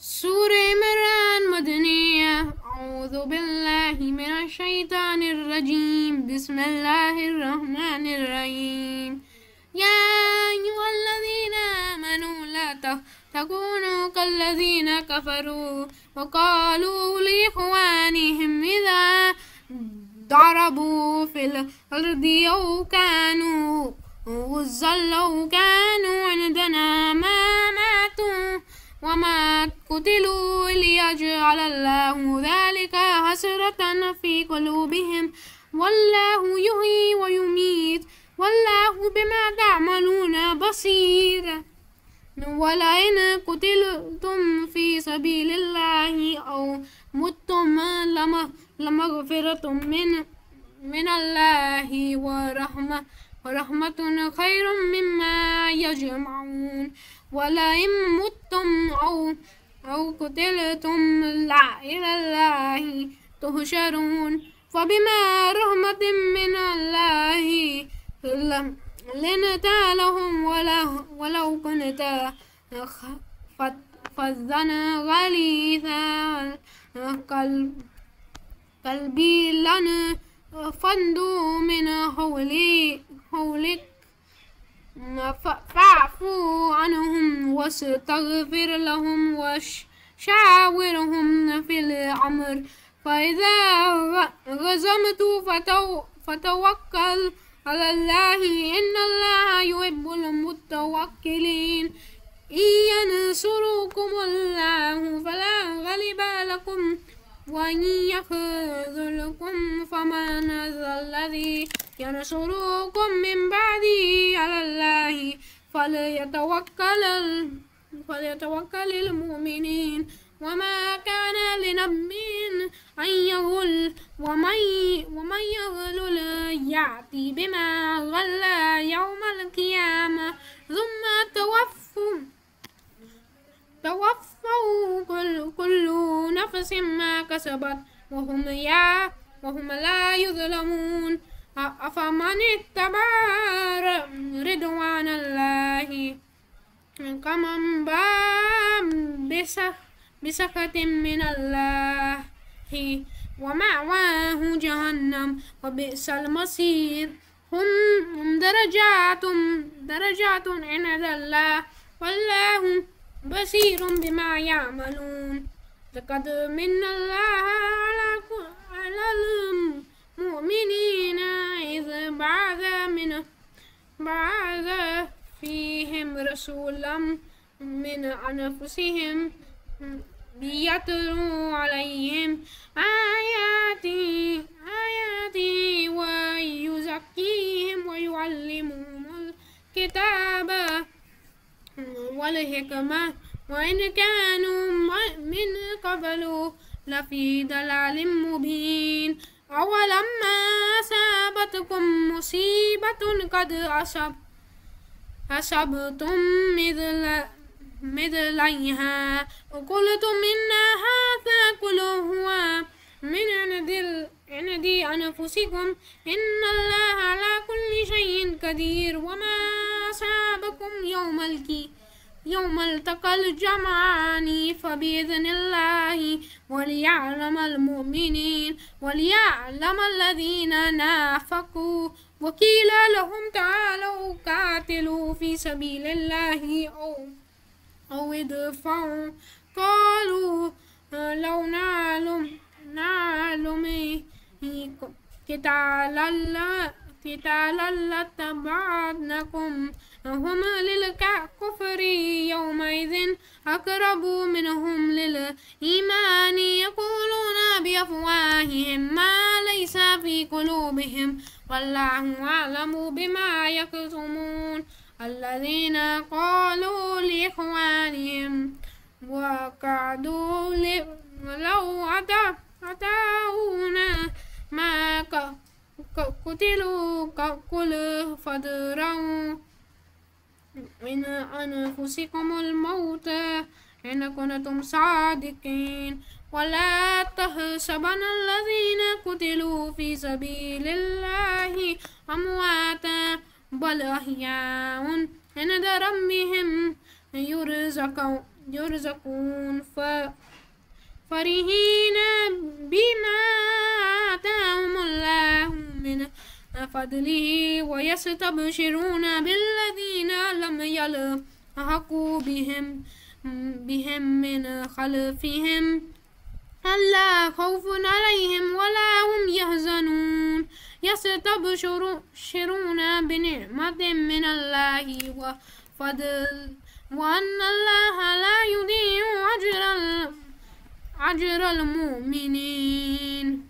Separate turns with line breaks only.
سورة مران مدنية أعوذ بالله من الشيطان الرجيم بسم الله الرحمن الرحيم يا أيها الذين آمنوا لا تكونوا كالذين كفروا وقالوا لإخوانهم إذا ضربوا في الأرض أو كانوا غزا لو كانوا عندنا ما ماتوا وما قتلوا ليجعل الله ذلك حسرة في قلوبهم والله يحيي ويميت والله بما تعملون بصير ولئن قتلتم في سبيل الله أو متم لمغفرة من من الله ورحمة ورحمة خير مما يجمعون ولئن متم أو أو قتلتم لا إلى الله تهشرون فبما رحمة من الله لنت لهم ولو, كنت فظا غليظ قلبي لن فندوا من حولي حولك فاعف عنهم واستغفر لهم وشاورهم في الأمر فإذا غزمت فتو فتوكل على الله إن الله يحب المتوكلين إن ينصركم الله فلا غلب لكم وإن يخذلكم فمن ذا الذي ينصركم من بعده على فليتوكل فليتوكل المؤمنين وما كان لنبي أن يغل ومن, ومن يغل يأتي بما غل يوم القيامة ثم توفوا توفوا كل, كل نفس ما كسبت وهم يا وهم لا يظلمون أفمن اتبع رضوان الله كمن باء بسخط من الله ومأواه جهنم وبئس المصير هم درجات درجات عند الله والله بصير بما يعملون لقد من الله رسولًا من أنفسهم ليتلوا عليهم آياتي آياتي ويزكيهم ويعلمهم الكتاب والحكمة وإن كانوا من قبل لفي ضلال مبين أولما أصابتكم مصيبة قد أصبتم أصبتم مثل مثليها وقلتم إن هذا كله هو من عند عند أنفسكم إن الله على كل شيء قدير وما أصابكم يوم الكي يوم التقى الجمعان فبإذن الله وليعلم المؤمنين وليعلم الذين نافقوا وقيل لهم تعالوا قاتلوا في سبيل الله أو أو ادفعوا قالوا آه، لو نعلم نعلم قتالا قتالا لاتبعنكم هم للكفر يومئذ أقرب منهم للإيمان يقولون بأفواههم ما ليس في قلوبهم والله أعلم بما يكتمون الذين قالوا لإخوانهم وقعدوا لو أتاونا ما قتلوا قل فدروا من أنفسكم الموت إن كنتم صادقين ولا تحسبن الذين قتلوا في سبيل الله أمواتا بل أحياء عند ربهم يرزقون, فرهين فرحين بما آتاهم الله من فضله ويستبشرون بالذين لم يلحقوا بهم بهم من خلفهم هلا خوف عليهم ولا هم يحزنون يستبشرون بنعمة من الله وفضل وأن الله لا يضيع أجر المؤمنين